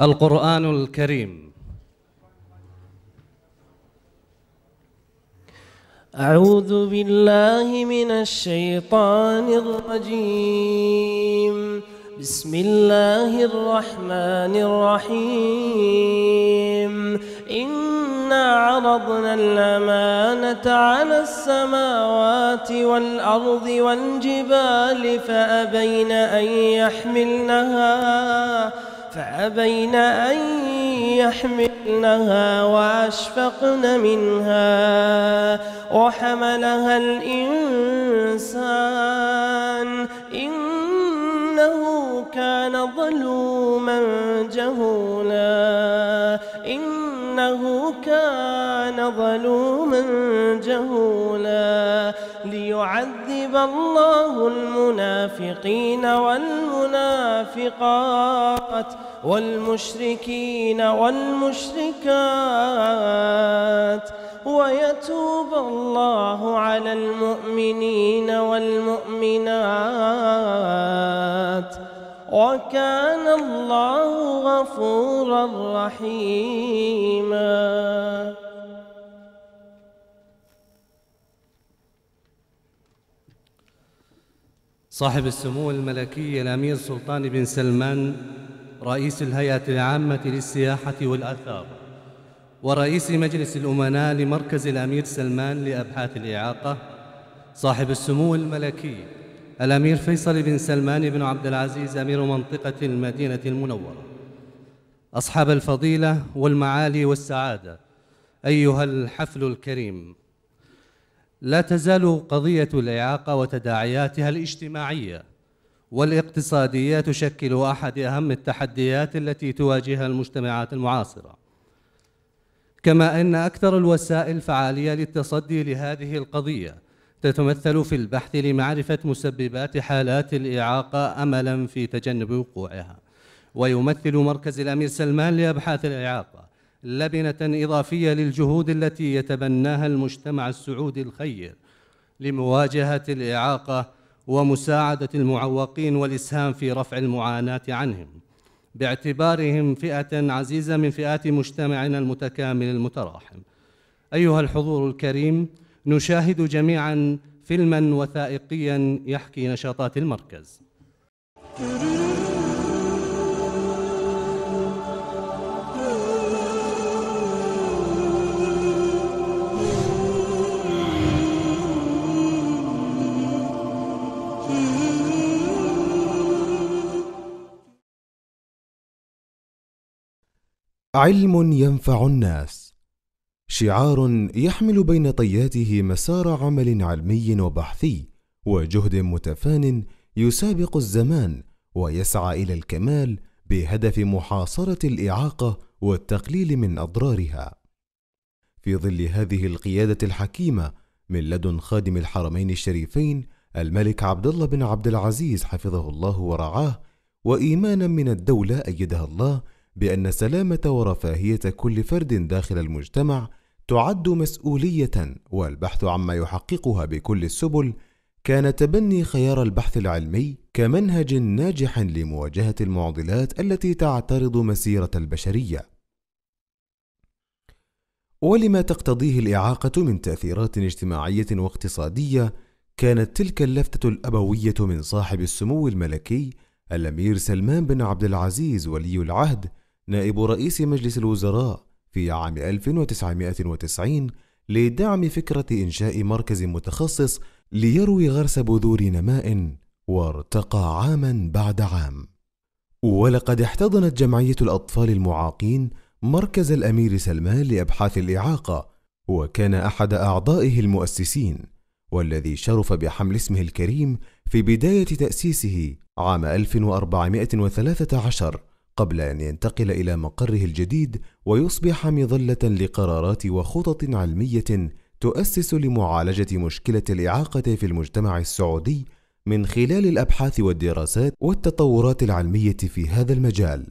القرآن الكريم أعوذ بالله من الشيطان الرجيم بسم الله الرحمن الرحيم إنا عرضنا الأمانة على السماوات والأرض والجبال فأبين أن يحملنها فأبين أن يحملنها وأشفقن منها وحملها الإنسان إنه كان ظلوما جهولا إنه كان ظلوما جهولا يعذب الله المنافقين والمنافقات والمشركين والمشركات ويتوب الله على المؤمنين والمؤمنات وكان الله غفورا رحيما صاحب السمو الملكي الأمير سلطان بن سلمان رئيس الهيئة العامة للسياحة والآثار ورئيس مجلس الأمناء لمركز الأمير سلمان لأبحاث الإعاقة صاحب السمو الملكي الأمير فيصل بن سلمان بن عبد العزيز أمير منطقة المدينة المنورة أصحاب الفضيلة والمعالي والسعادة أيها الحفل الكريم لا تزال قضية الإعاقة وتداعياتها الاجتماعية والاقتصادية تشكل أحد أهم التحديات التي تواجهها المجتمعات المعاصرة كما أن أكثر الوسائل فعالية للتصدي لهذه القضية تتمثل في البحث لمعرفة مسببات حالات الإعاقة أملا في تجنب وقوعها ويمثل مركز الأمير سلمان لأبحاث الإعاقة لبنة إضافية للجهود التي يتبناها المجتمع السعودي الخير لمواجهة الإعاقة ومساعدة المعوقين والإسهام في رفع المعاناة عنهم باعتبارهم فئة عزيزة من فئات مجتمعنا المتكامل المتراحم أيها الحضور الكريم نشاهد جميعا فيلما وثائقيا يحكي نشاطات المركز علم ينفع الناس شعار يحمل بين طياته مسار عمل علمي وبحثي وجهد متفان يسابق الزمان ويسعى الى الكمال بهدف محاصره الاعاقه والتقليل من اضرارها في ظل هذه القياده الحكيمه من لدن خادم الحرمين الشريفين الملك عبد الله بن عبد العزيز حفظه الله ورعاه وايمانا من الدوله ايدها الله بأن سلامة ورفاهية كل فرد داخل المجتمع تعد مسؤولية والبحث عما يحققها بكل السبل كان تبني خيار البحث العلمي كمنهج ناجح لمواجهة المعضلات التي تعترض مسيرة البشرية. ولما تقتضيه الإعاقة من تأثيرات اجتماعية واقتصادية، كانت تلك اللفتة الأبوية من صاحب السمو الملكي الأمير سلمان بن عبد العزيز ولي العهد نائب رئيس مجلس الوزراء في عام 1990 لدعم فكرة إنشاء مركز متخصص ليروي غرس بذور نماء وارتقى عاما بعد عام ولقد احتضنت جمعية الأطفال المعاقين مركز الأمير سلمان لأبحاث الإعاقة وكان أحد أعضائه المؤسسين والذي شرف بحمل اسمه الكريم في بداية تأسيسه عام 1413 قبل أن ينتقل إلى مقره الجديد ويصبح مظلة لقرارات وخطط علمية تؤسس لمعالجة مشكلة الإعاقة في المجتمع السعودي من خلال الأبحاث والدراسات والتطورات العلمية في هذا المجال.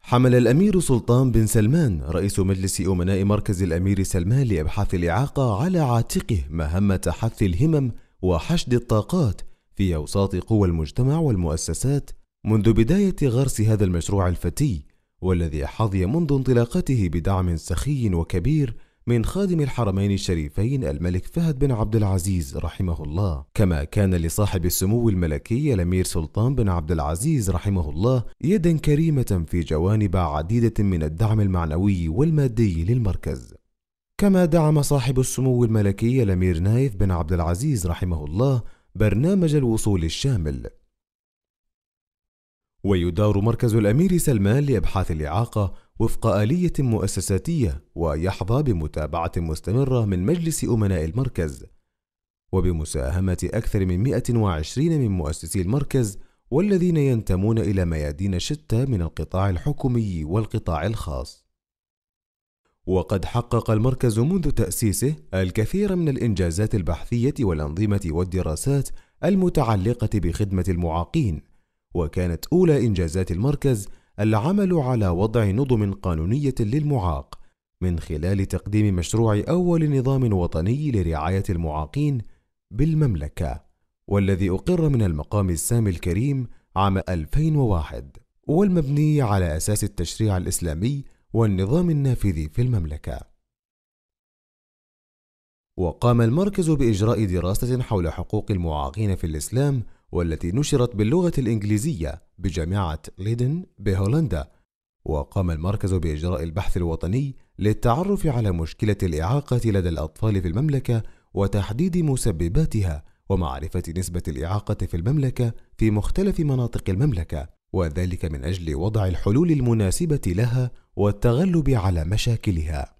حمل الأمير سلطان بن سلمان رئيس مجلس أمناء مركز الأمير سلمان لأبحاث الإعاقة على عاتقه مهمة حث الهمم وحشد الطاقات في أوساط قوى المجتمع والمؤسسات منذ بداية غرس هذا المشروع الفتي والذي حظي منذ انطلاقته بدعم سخي وكبير من خادم الحرمين الشريفين الملك فهد بن عبد العزيز رحمه الله، كما كان لصاحب السمو الملكي الامير سلطان بن عبد العزيز رحمه الله يدا كريمة في جوانب عديدة من الدعم المعنوي والمادي للمركز. كما دعم صاحب السمو الملكي الامير نايف بن عبد العزيز رحمه الله برنامج الوصول الشامل ويدار مركز الأمير سلمان لأبحاث الإعاقة وفق آلية مؤسساتية ويحظى بمتابعة مستمرة من مجلس أمناء المركز وبمساهمة أكثر من 120 من مؤسسي المركز والذين ينتمون إلى ميادين شتى من القطاع الحكومي والقطاع الخاص. وقد حقق المركز منذ تأسيسه الكثير من الإنجازات البحثية والأنظمة والدراسات المتعلقة بخدمة المعاقين، وكانت أولى إنجازات المركز العمل على وضع نظم قانونية للمعاق من خلال تقديم مشروع أول نظام وطني لرعاية المعاقين بالمملكة والذي أقر من المقام السامي الكريم عام 2001 والمبني على أساس التشريع الإسلامي والنظام النافذ في المملكة. وقام المركز بإجراء دراسة حول حقوق المعاقين في الإسلام والتي نشرت باللغة الإنجليزية بجامعة ليدن بهولندا وقام المركز بإجراء البحث الوطني للتعرف على مشكلة الإعاقة لدى الأطفال في المملكة وتحديد مسبباتها ومعرفة نسبة الإعاقة في المملكة في مختلف مناطق المملكة وذلك من أجل وضع الحلول المناسبة لها والتغلب على مشاكلها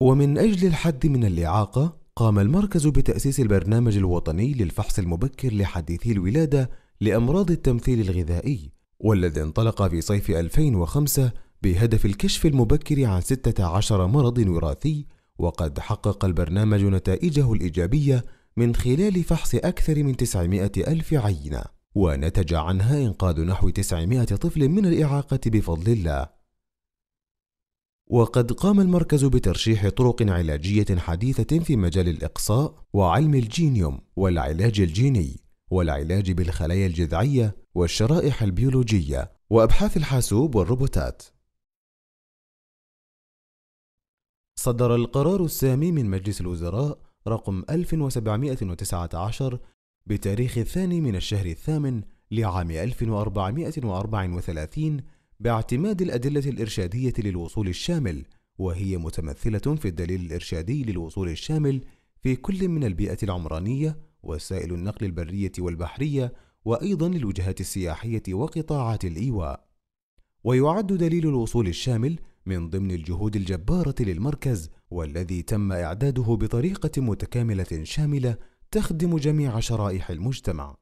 ومن أجل الحد من الإعاقة قام المركز بتأسيس البرنامج الوطني للفحص المبكر لحديثي الولادة لأمراض التمثيل الغذائي والذي انطلق في صيف 2005 بهدف الكشف المبكر عن 16 مرض وراثي وقد حقق البرنامج نتائجه الإيجابية من خلال فحص أكثر من 900 ألف عينة ونتج عنها إنقاذ نحو 900 طفل من الإعاقة بفضل الله وقد قام المركز بترشيح طرق علاجية حديثة في مجال الإقصاء وعلم الجينيوم والعلاج الجيني والعلاج بالخلايا الجذعية والشرائح البيولوجية وأبحاث الحاسوب والروبوتات. صدر القرار السامي من مجلس الوزراء رقم 1719 بتاريخ الثاني من الشهر الثامن لعام 1434 باعتماد الأدلة الإرشادية للوصول الشامل وهي متمثلة في الدليل الإرشادي للوصول الشامل في كل من البيئة العمرانية وسائل النقل البرية والبحرية وأيضا للوجهات السياحية وقطاعات الإيواء ويعد دليل الوصول الشامل من ضمن الجهود الجبارة للمركز والذي تم إعداده بطريقة متكاملة شاملة تخدم جميع شرائح المجتمع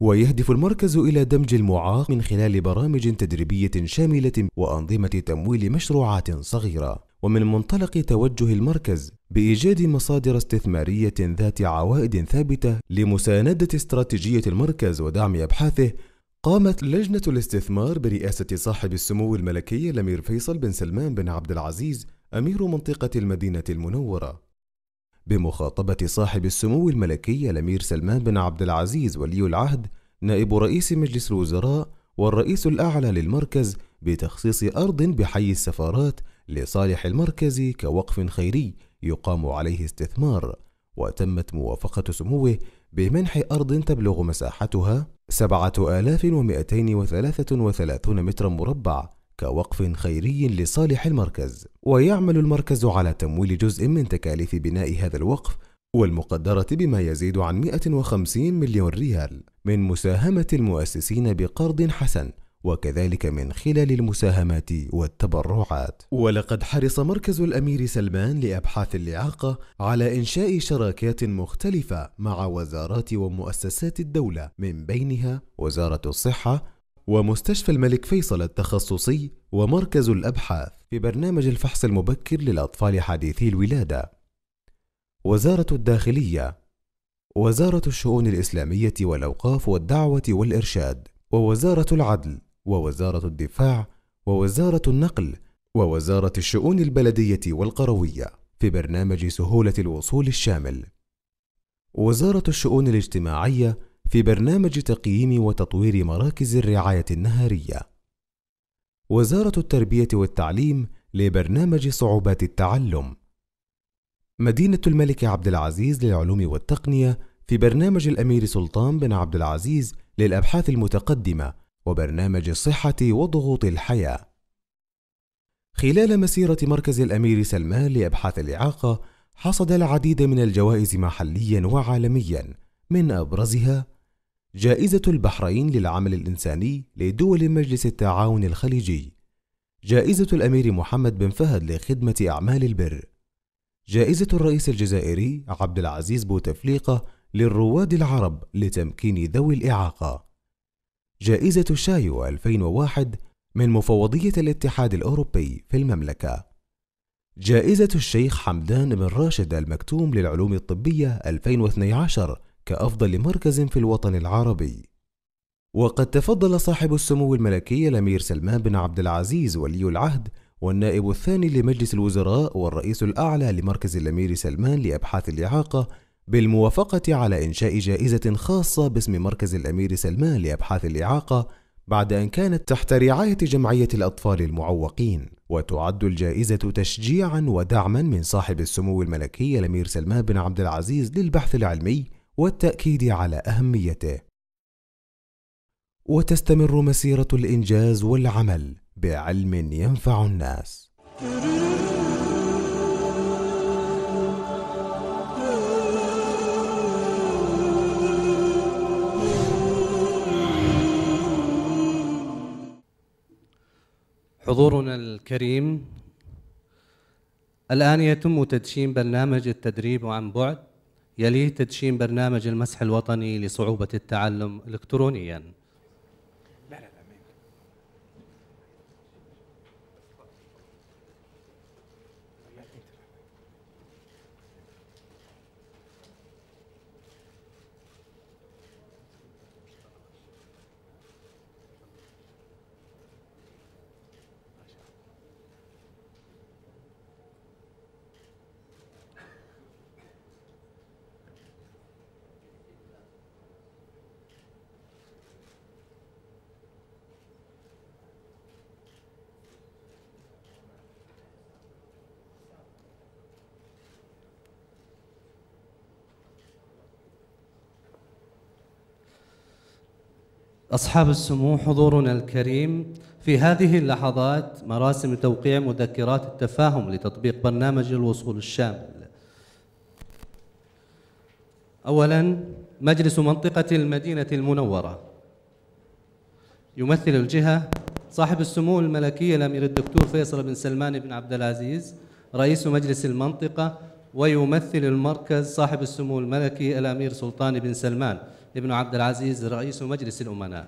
ويهدف المركز إلى دمج المعاق من خلال برامج تدريبية شاملة وأنظمة تمويل مشروعات صغيرة ومن منطلق توجه المركز بإيجاد مصادر استثمارية ذات عوائد ثابتة لمساندة استراتيجية المركز ودعم أبحاثه قامت لجنة الاستثمار برئاسة صاحب السمو الملكي الأمير فيصل بن سلمان بن عبد العزيز أمير منطقة المدينة المنورة بمخاطبة صاحب السمو الملكي الأمير سلمان بن عبد العزيز ولي العهد نائب رئيس مجلس الوزراء والرئيس الأعلى للمركز بتخصيص أرض بحي السفارات لصالح المركز كوقف خيري يقام عليه استثمار وتمت موافقة سموه بمنح أرض تبلغ مساحتها 7233 مترا مربع كوقف خيري لصالح المركز ويعمل المركز على تمويل جزء من تكاليف بناء هذا الوقف والمقدرة بما يزيد عن 150 مليون ريال من مساهمة المؤسسين بقرض حسن وكذلك من خلال المساهمات والتبرعات ولقد حرص مركز الأمير سلمان لأبحاث اللعاقة على إنشاء شراكات مختلفة مع وزارات ومؤسسات الدولة من بينها وزارة الصحة ومستشفى الملك فيصل التخصصي ومركز الأبحاث في برنامج الفحص المبكر للأطفال حديثي الولادة وزارة الداخلية وزارة الشؤون الإسلامية والأوقاف والدعوة والإرشاد ووزارة العدل ووزارة الدفاع ووزارة النقل ووزارة الشؤون البلدية والقروية في برنامج سهولة الوصول الشامل وزارة الشؤون الاجتماعية في برنامج تقييم وتطوير مراكز الرعاية النهارية. وزارة التربية والتعليم لبرنامج صعوبات التعلم. مدينة الملك عبد العزيز للعلوم والتقنية في برنامج الأمير سلطان بن عبد العزيز للأبحاث المتقدمة وبرنامج الصحة وضغوط الحياة. خلال مسيرة مركز الأمير سلمان لأبحاث الإعاقة، حصد العديد من الجوائز محليا وعالميا، من أبرزها جائزة البحرين للعمل الإنساني لدول مجلس التعاون الخليجي جائزة الأمير محمد بن فهد لخدمة أعمال البر جائزة الرئيس الجزائري عبد العزيز بوتفليقة للرواد العرب لتمكين ذوي الإعاقة جائزة شايو 2001 من مفوضية الاتحاد الأوروبي في المملكة جائزة الشيخ حمدان بن راشد المكتوم للعلوم الطبية 2012 كأفضل مركز في الوطن العربي وقد تفضل صاحب السمو الملكي الأمير سلمان بن عبد العزيز ولي العهد والنائب الثاني لمجلس الوزراء والرئيس الأعلى لمركز الأمير سلمان لأبحاث الإعاقة بالموافقة على إنشاء جائزة خاصة باسم مركز الأمير سلمان لأبحاث الإعاقة بعد أن كانت تحت رعاية جمعية الأطفال المعوقين، وتعد الجائزة تشجيعًا ودعمًا من صاحب السمو الملكي الأمير سلمان بن عبد العزيز للبحث العلمي والتاكيد على اهميته وتستمر مسيره الانجاز والعمل بعلم ينفع الناس حضورنا الكريم الآن يتم تدشين برنامج التدريب عن بعد يليه تدشين برنامج المسح الوطني لصعوبة التعلم إلكترونياً أصحاب السمو حضورنا الكريم في هذه اللحظات مراسم توقيع مذكرات التفاهم لتطبيق برنامج الوصول الشامل أولا مجلس منطقة المدينة المنورة يمثل الجهة صاحب السمو الملكي الأمير الدكتور فيصل بن سلمان بن عبد العزيز رئيس مجلس المنطقة ويمثل المركز صاحب السمو الملكي الأمير سلطان بن سلمان ابن عبد العزيز رئيس مجلس الأمناء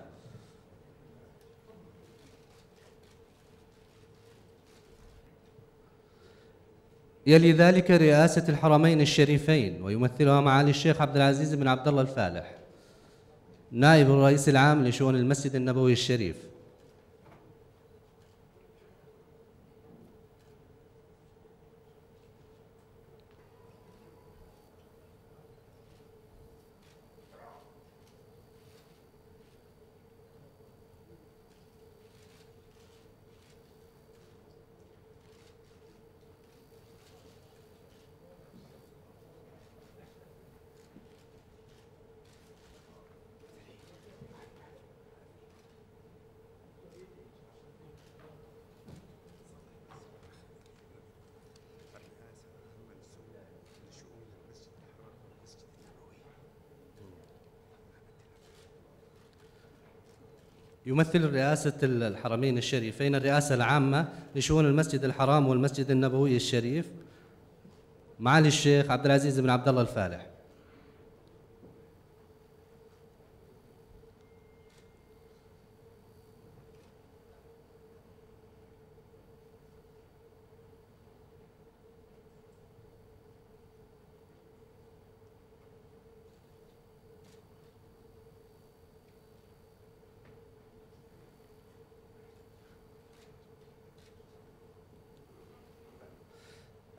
يلي ذلك رئاسة الحرمين الشريفين ويمثلها معالي الشيخ عبد العزيز بن عبد الله الفالح نائب الرئيس العام لشؤون المسجد النبوي الشريف يمثل رئاسة الحرمين الشريفين الرئاسة العامة لشؤون المسجد الحرام والمسجد النبوي الشريف معالي الشيخ عبد العزيز بن عبد الله الفالح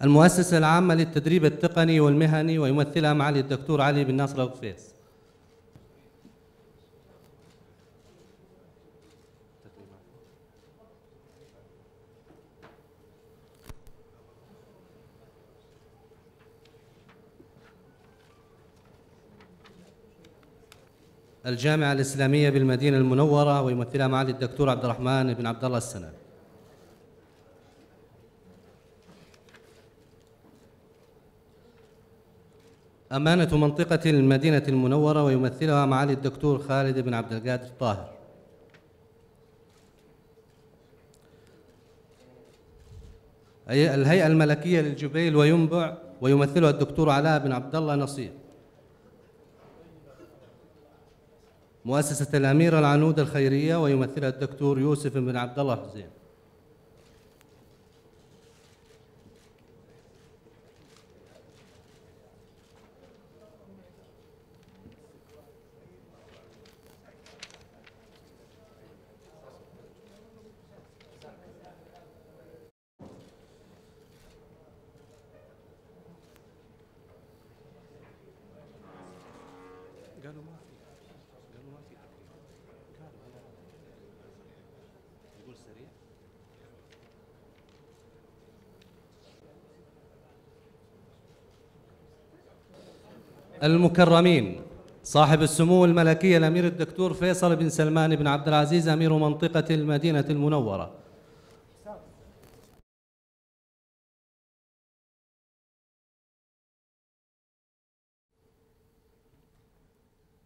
المؤسسة العامة للتدريب التقني والمهني ويمثلها معالي الدكتور علي بن ناصر القفيص الجامعة الإسلامية بالمدينة المنورة ويمثلها معالي الدكتور عبد الرحمن بن عبد الله السنان أمانة منطقة المدينة المنورة ويمثلها معالي الدكتور خالد بن عبد القادر الطاهر الهيئة الملكية للجبيل وينبع ويمثلها الدكتور علاء بن عبد الله نصير مؤسسة الأميرة العنود الخيرية ويمثلها الدكتور يوسف بن عبد الله حسين المكرمين صاحب السمو الملكي الأمير الدكتور فيصل بن سلمان بن عبد العزيز أمير منطقة المدينة المنورة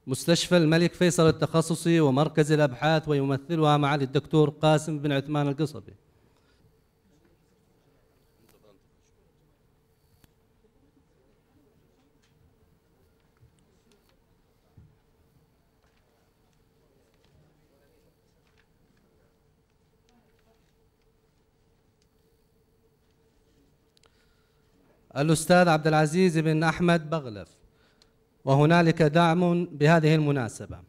مستشفى الملك فيصل التخصصي ومركز الأبحاث ويمثلها معالي الدكتور قاسم بن عثمان القصبي الأستاذ عبد العزيز بن أحمد بغلف وهنالك دعم بهذه المناسبة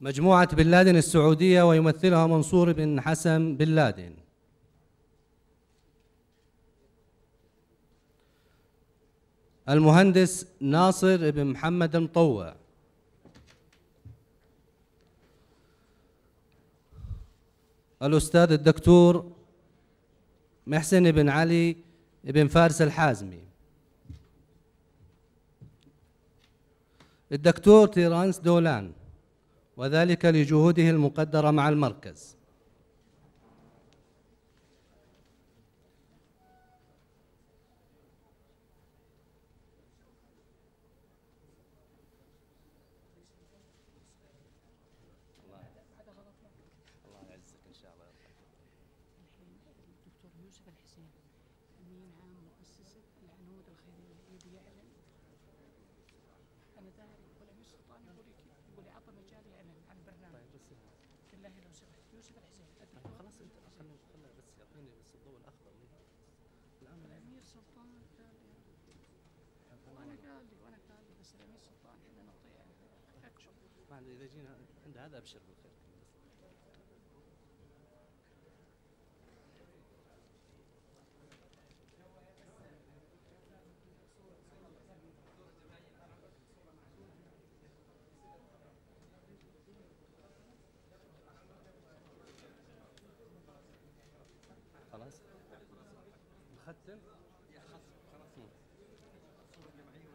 مجموعة بن لادن السعودية ويمثلها منصور بن حسن بن لادن المهندس ناصر بن محمد المطوع الأستاذ الدكتور محسن بن علي بن فارس الحازمي الدكتور تيرانس دولان وذلك لجهوده المقدرة مع المركز الياباني بس الضوء الاخضر ليه؟ الامير يعني. سلطان التالي وانا قال لي وانا قال لي بس الامير سلطان احنا نطيع اكشف اذا جينا عند هذا ابشر بالخير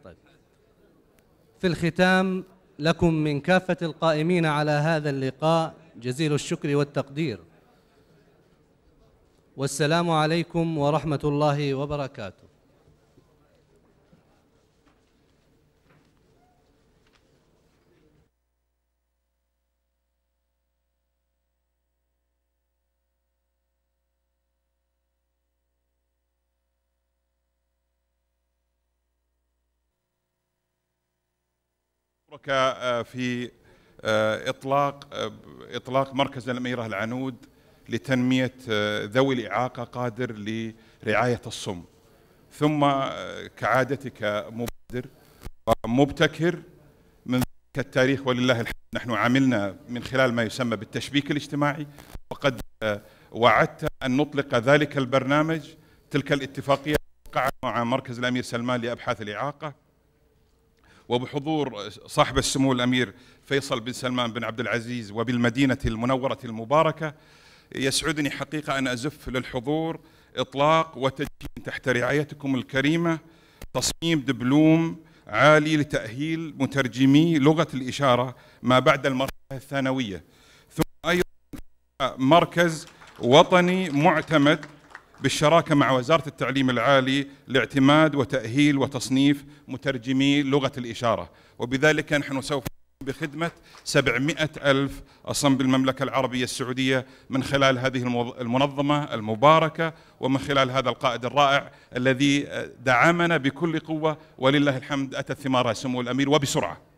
طيب في الختام لكم من كافة القائمين على هذا اللقاء جزيل الشكر والتقدير والسلام عليكم ورحمة الله وبركاته آه، في آه، اطلاق آه، اطلاق مركز الاميره العنود لتنميه ذوي الاعاقه قادر لرعايه الصم ثم كعادتك مبادر ومبتكر من ذلك التاريخ ولله الحمد نحن عملنا من خلال ما يسمى بالتشبيك الاجتماعي وقد وعدت ان نطلق ذلك البرنامج تلك الاتفاقيه مع مركز الامير سلمان لابحاث الاعاقه وبحضور صاحب السمو الامير فيصل بن سلمان بن عبد العزيز وبالمدينه المنوره المباركه يسعدني حقيقه ان ازف للحضور اطلاق وتدشين تحت رعايتكم الكريمه تصميم دبلوم عالي لتاهيل مترجمي لغه الاشاره ما بعد المرحله الثانويه ثم ايضا مركز وطني معتمد بالشراكه مع وزاره التعليم العالي لاعتماد وتاهيل وتصنيف مترجمي لغه الاشاره وبذلك نحن سوف بخدمة 700 ألف أصم بالمملكة العربية السعودية من خلال هذه المنظمة المباركة ومن خلال هذا القائد الرائع الذي دعمنا بكل قوة ولله الحمد أتت ثمارها سمو الأمير وبسرعة